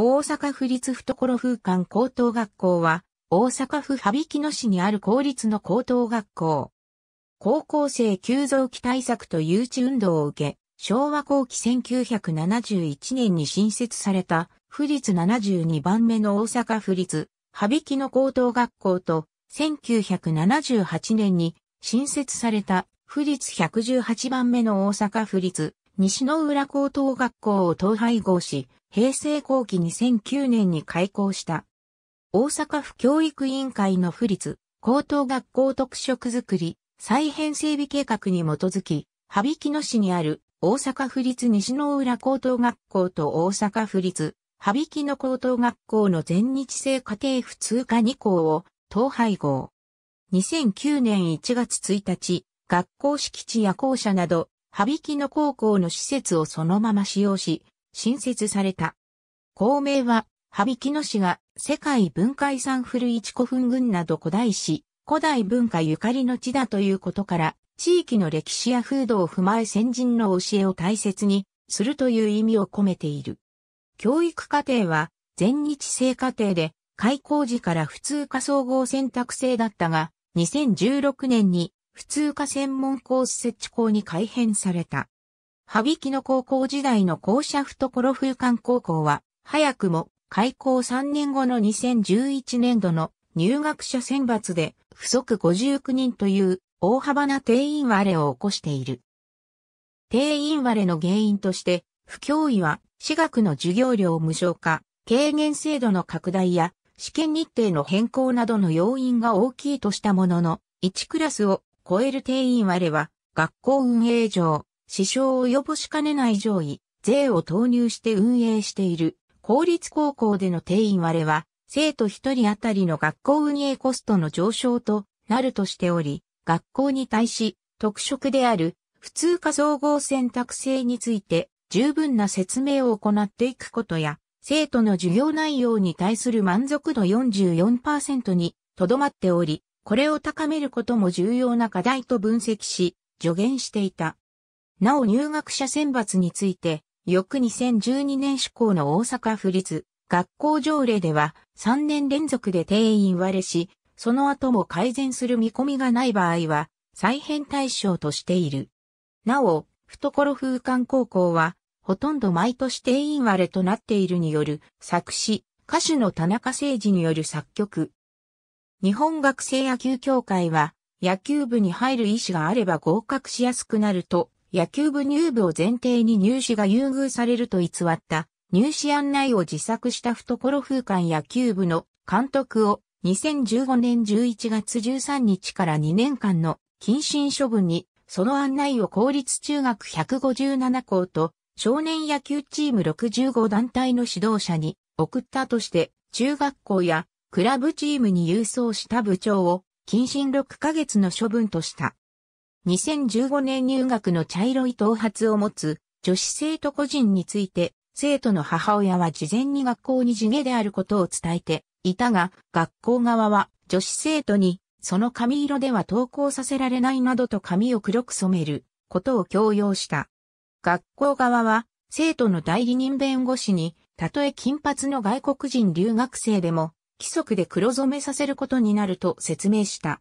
大阪府立懐風館高等学校は、大阪府羽曳野市にある公立の高等学校。高校生急増期対策と誘致運動を受け、昭和後期1971年に新設された、府立72番目の大阪府立、羽曳野高等学校と、1978年に新設された、府立118番目の大阪府立、西の浦高等学校を統廃合し、平成後期2009年に開校した。大阪府教育委員会の府立高等学校特色づくり再編整備計画に基づき、羽曳野市にある大阪府立西の浦高等学校と大阪府立羽曳野高等学校の全日制家庭普通科2校を統廃合。2009年1月1日、学校敷地や校舎など羽曳野高校の施設をそのまま使用し、新設された。校名は、羽曳野市が世界文化遺産古市古墳群など古代史、古代文化ゆかりの地だということから、地域の歴史や風土を踏まえ先人の教えを大切にするという意味を込めている。教育課程は全日制課程で開校時から普通科総合選択制だったが2016年に普通科専門コース設置校に改編された。羽曳の高校時代の校舎懐風館高校は、早くも開校3年後の2011年度の入学者選抜で不足59人という大幅な定員割れを起こしている。定員割れの原因として、不教員は私学の授業料無償化、軽減制度の拡大や試験日程の変更などの要因が大きいとしたものの、1クラスを超える定員割れは、学校運営上、支障を及ぼしかねない上位、税を投入して運営している、公立高校での定員割れは、生徒一人あたりの学校運営コストの上昇となるとしており、学校に対し、特色である、普通科総合選択制について、十分な説明を行っていくことや、生徒の授業内容に対する満足度44%にとどまっており、これを高めることも重要な課題と分析し、助言していた。なお入学者選抜について、翌2012年施行の大阪府立学校条例では3年連続で定員割れし、その後も改善する見込みがない場合は、再編対象としている。なお、懐風館高校は、ほとんど毎年定員割れとなっているによる作詞、歌手の田中誠二による作曲、日本学生野球協会は、野球部に入る意思があれば合格しやすくなると、野球部入部を前提に入試が優遇されると偽った、入試案内を自作した懐風間野球部の監督を2015年11月13日から2年間の謹慎処分に、その案内を公立中学157校と少年野球チーム65団体の指導者に送ったとして、中学校やクラブチームに郵送した部長を、謹慎6ヶ月の処分とした。2015年入学の茶色い頭髪を持つ女子生徒個人について、生徒の母親は事前に学校に地毛であることを伝えていたが、学校側は女子生徒に、その髪色では登校させられないなどと髪を黒く染めることを強要した。学校側は、生徒の代理人弁護士に、たとえ金髪の外国人留学生でも、規則で黒染めさせることになると説明した。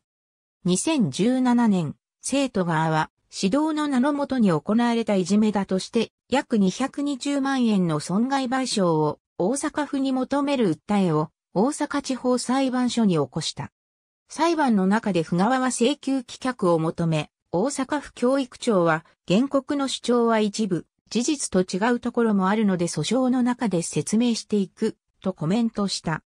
2017年、生徒側は指導の名のもとに行われたいじめだとして約220万円の損害賠償を大阪府に求める訴えを大阪地方裁判所に起こした。裁判の中で府側は請求棄却を求め、大阪府教育庁は原告の主張は一部、事実と違うところもあるので訴訟の中で説明していくとコメントした。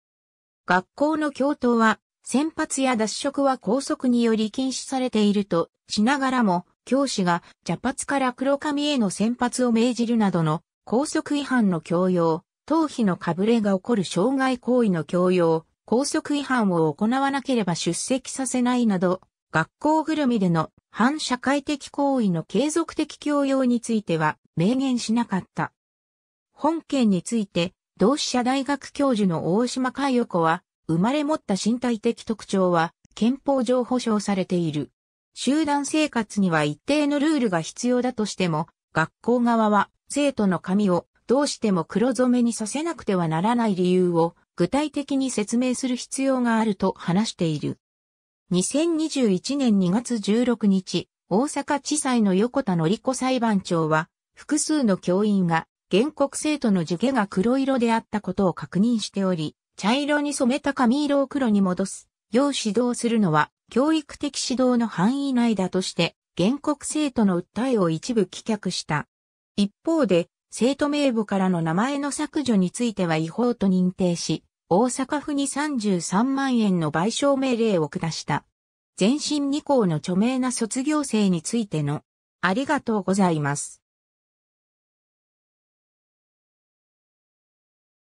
学校の教頭は、先発や脱色は校則により禁止されているとしながらも、教師が邪髪から黒髪への先発を命じるなどの校則違反の強要、頭皮のかぶれが起こる障害行為の強要、校則違反を行わなければ出席させないなど、学校ぐるみでの反社会的行為の継続的強要については明言しなかった。本件について同志社大学教授の大島海代子は、生まれ持った身体的特徴は、憲法上保障されている。集団生活には一定のルールが必要だとしても、学校側は生徒の髪をどうしても黒染めにさせなくてはならない理由を具体的に説明する必要があると話している。2021年2月16日、大阪地裁の横田則子裁判長は、複数の教員が原告生徒の受験が黒色であったことを確認しており、茶色に染めた髪色を黒に戻す、よう指導するのは、教育的指導の範囲内だとして、原告生徒の訴えを一部棄却した。一方で、生徒名簿からの名前の削除については違法と認定し、大阪府に33万円の賠償命令を下した。全身2校の著名な卒業生についての、ありがとうございます。